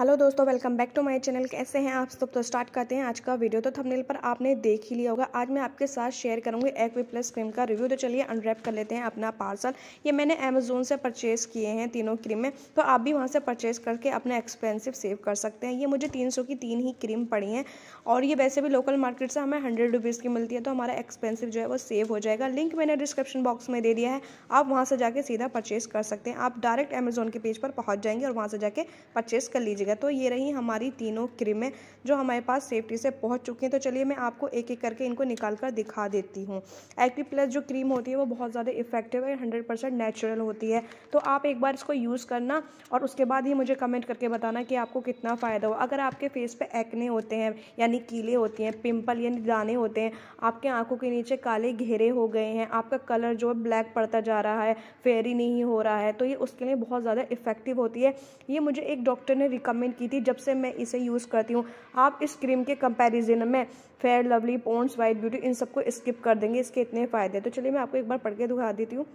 hello दोस्तों welcome back to my channel कैसे हैं आप सब तो स्टार्ट करते हैं आज का वीडियो तो थंबनेल पर आपने देख ही लिया होगा आज मैं आपके साथ शेयर करूंगी एक्वी प्लस क्रीम का रिव्यू तो चलिए अनरैप कर लेते हैं अपना पार्सल ये मैंने अमेजोन से परचेज़ किए हैं तीनों क्रीमें तो आप भी वहाँ से परचेस करके अपना एक्सपेंसिव सेव कर सकते हैं ये मुझे तीन की तीन ही क्रीम पड़ी हैं और ये वैसे भी लोकल मार्केट से हमें हंड्रेड रुपीज़ की मिलती है तो हमारा एक्सपेंसिव जो है वो सेव हो जाएगा लिंक मैंने डिस्क्रिप्शन बॉक्स में दे दिया है आप वहाँ से जाके सीधा परचेस कर सकते हैं आप डायरेक्ट अमेजोन के पेज पर पहुँच जाएंगे और वहाँ से जाके परचेस कर लीजिए लीजिएगा तो ये रही हमारी तीनों क्रीमें जो हमारे पास सेफ्टी से पहुंच चुकी हैं तो चलिए मैं आपको एक एक करके इनको निकाल कर दिखा देती हूँ एक्टिव प्लस जो क्रीम होती है वो बहुत ज़्यादा इफेक्टिव है हंड्रेड नेचुरल होती है तो आप एक बार इसको यूज़ करना और उसके बाद ही मुझे कमेंट करके बताना कि आपको कितना फ़ायदा हो अगर आपके फेस पर एक्ने होते हैं यानी कीले होती हैं पिम्पल यानी दाने होते हैं आपके आँखों के नीचे काले घेरे हो गए हैं आपका कलर जो है ब्लैक पड़ता जा रहा है फेरी नहीं हो रहा है तो ये उसके लिए बहुत ज़्यादा इफेक्टिव होती है ये मुझे एक डॉक्टर ने रिकमेंड कमेंट की थी जब से मैं इसे यूज़ करती हूँ आप इस क्रीम के कंपैरिजन में Fair Lovely Pond's white beauty इन सबको स्किप कर देंगे इसके इतने फ़ायदे तो चलिए मैं आपको एक बार पढ़ के दिखा देती हूँ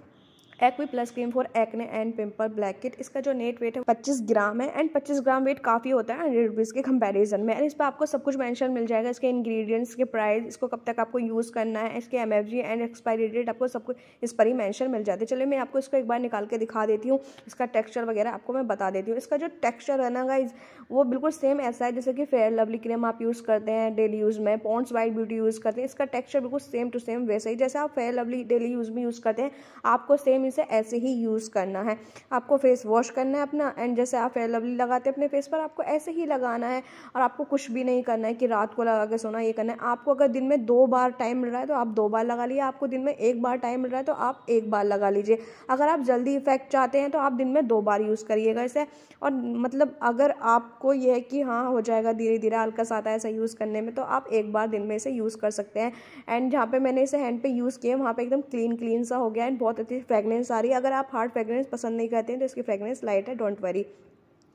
एक्वी plus cream for acne and pimple blackhead इसका जो नेट वेट है 25 ग्राम है एंड 25 ग्राम वेट काफ़ी होता है हंड्रेड रुपीज़ के कंपेरिजन में एंड इस पर आपको सब कुछ मेंशन मिल जाएगा इसके इंग्रेडिएंट्स के प्राइस इसको कब तक आपको यूज़ करना है इसके एम एंड एक्सपायरी डेट आपको सब कुछ इस पर ही मैंशन मिल जाती है चलिए मैं आपको इसको एक बार निकाल के दिखा देती हूँ इसका टेक्स्चर वगैरह आपको मैं बता देती हूँ इसका जो टेक्स्चर है ना गाइज वो बिल्कुल सेम ऐसा है जैसे कि फेयर लवली क्रीम आप यूज़ करते हैं डेली यूज़ में पॉन्ट्स वाइट ब्यूटी यूज़ करते हैं इसका टेक्स्चर बिल्कुल सेम टू सेम वैसे ही जैसे आप फेयर लवली डेली यूज़ में यूज़ करते हैं आपको सेम इसे ऐसे ही यूज़ करना है आपको फेस वॉश करना है अपना एंड जैसे आप फेयर लवली लगाते हैं अपने फेस पर आपको ऐसे ही लगाना है और आपको कुछ भी नहीं करना है कि रात को लगा के सोना ये करना है आपको अगर दिन में दो बार टाइम मिल रहा है तो आप दो बार लगा लीजिए आपको दिन में एक बार टाइम मिल रहा है तो आप एक बार लगा लीजिए अगर आप जल्दी इफेक्ट चाहते हैं तो आप दिन में दो बार यूज़ करिएगा इसे और मतलब अगर आपको यह है कि हाँ हो जाएगा धीरे धीरे हल्का है ऐसा यूज़ करने में तो आप एक बार दिन में इसे यूज़ कर सकते हैं एंड जहाँ पे मैंने इसे हैंड पे यूज़ किया वहाँ पे एकदम क्लीन क्लीन सा हो गया एंड बहुत अच्छी फ्रेगनेंस फ्रेग्रेंस आ रही है अगर आप हार्ड फ्रेग्रेंस पसंद नहीं करते हैं तो इसकी फ्रेग्रेंस लाइट है डोंट वरी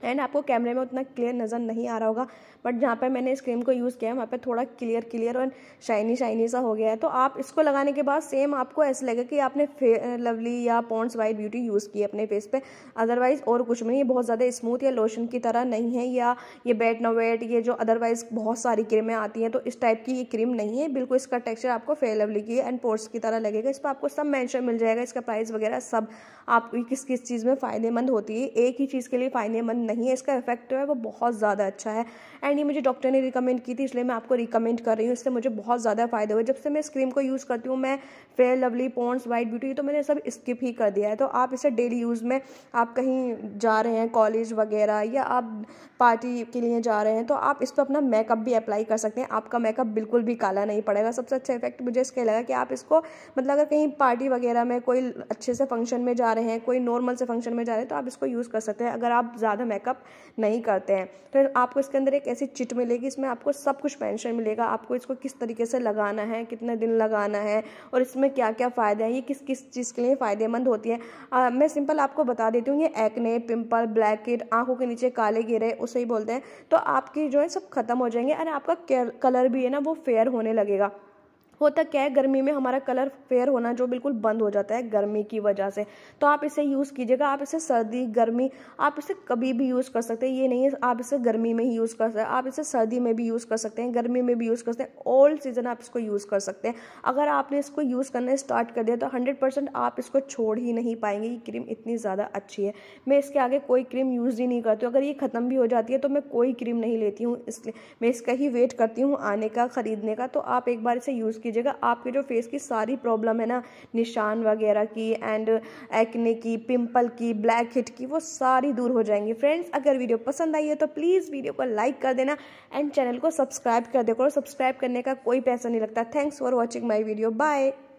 एंड आपको कैमरे में उतना क्लियर नज़र नहीं आ रहा होगा बट जहाँ पर मैंने इस क्रीम को यूज़ किया है वहाँ पर थोड़ा क्लियर क्लियर और शाइनी शाइनी सा हो गया है तो आप इसको लगाने के बाद सेम आपको ऐसा लगेगा कि आपने लवली या पॉन्ट्स वाइट ब्यूटी यूज़ की अपने फेस पे अदरवाइज़ और कुछ नहीं ये बहुत ज़्यादा स्मूथ या लोशन की तरह नहीं है या ये बेट नोवेट ये जो अदरवाइज़ बहुत सारी क्रीमें आती हैं तो इस टाइप की ये क्रीम नहीं है बिल्कुल इसका टेक्सचर आपको फेयर लवली की एंड पोर्स की तरह लगेगा इस पर आपको सब मैंशन मिल जाएगा इसका प्राइस वगैरह सब आपकी किस किस चीज़ में फ़ायदेमंद होती है एक ही चीज़ के लिए फ़ायदेमंद नहीं नहीं है इसका इफेक्ट जो है वो बहुत ज़्यादा अच्छा है एंड ये मुझे डॉक्टर ने रिकमेंड की थी इसलिए मैं आपको रिकमेंड कर रही हूँ इससे मुझे बहुत ज़्यादा फ़ायदा हुआ जब से मैं इस क्रीम को यूज़ करती हूँ मैं Fair Lovely Pond's white beauty तो मैंने सब स्किप ही कर दिया है तो आप इसे डेली यूज़ में आप कहीं जा रहे हैं कॉलेज वगैरह या आप पार्टी के लिए जा रहे हैं तो आप इस पर अपना मेकअप भी अप्लाई कर सकते हैं आपका मेकअप बिल्कुल भी काला नहीं पड़ेगा सबसे अच्छा इफेक्ट मुझे इसके लगा कि आप इसको मतलब अगर कहीं पार्टी वगैरह में कोई अच्छे से फंक्शन में जा रहे हैं कोई नॉर्मल से फंक्शन में जा रहे हैं तो आप इसको यूज़ कर सकते हैं अगर आप ज़्यादा मेकअप नहीं करते हैं तो आपको इसके अंदर एक ऐसी चिट मिलेगी इसमें आपको सब कुछ मैंशन मिलेगा आपको इसको किस तरीके से लगाना है कितने दिन लगाना है और इसमें क्या क्या फ़ायदे हैं ये किस किस चीज़ के लिए फ़ायदेमंद होती है मैं सिंपल आपको बता देती हूँ ये एक्ने पिम्पल ब्लैक किड आँखों के नीचे काले गिरे उसे ही बोलते हैं तो आपकी जो है सब खत्म हो जाएंगे और आपका कलर भी है ना वो फेयर होने लगेगा होता क्या है गर्मी में हमारा कलर फेयर होना जो बिल्कुल बंद हो जाता है गर्मी की वजह से तो आप इसे यूज़ कीजिएगा आप इसे सर्दी गर्मी आप इसे कभी भी यूज़ कर सकते हैं ये नहीं है आप इसे गर्मी में ही यूज़ कर सकते हैं आप इसे सर्दी में भी यूज़ कर सकते हैं गर्मी में भी यूज़ कर सकते हैं ऑल सीज़न आप इसको यूज़ कर सकते हैं अगर आपने इसको यूज़ करना स्टार्ट कर दिया तो हंड्रेड आप इसको छोड़ ही नहीं पाएंगे ये क्रीम इतनी ज़्यादा अच्छी है मैं इसके आगे कोई क्रीम यूज़ ही नहीं करती अगर ये ख़त्म भी हो जाती है तो मैं कोई क्रीम नहीं लेती हूँ इसलिए मैं इसका ही वेट करती हूँ आने का ख़रीदने का तो आप एक बार इसे यूज़ कीजिएगा आपके जो फेस की सारी प्रॉब्लम है ना निशान वगैरह की एंड एक्ने की पिंपल की ब्लैक हिट की वो सारी दूर हो जाएंगी फ्रेंड्स अगर वीडियो पसंद आई है तो प्लीज़ वीडियो को लाइक कर देना एंड चैनल को सब्सक्राइब कर देखो सब्सक्राइब करने का कोई पैसा नहीं लगता thanks for watching my video bye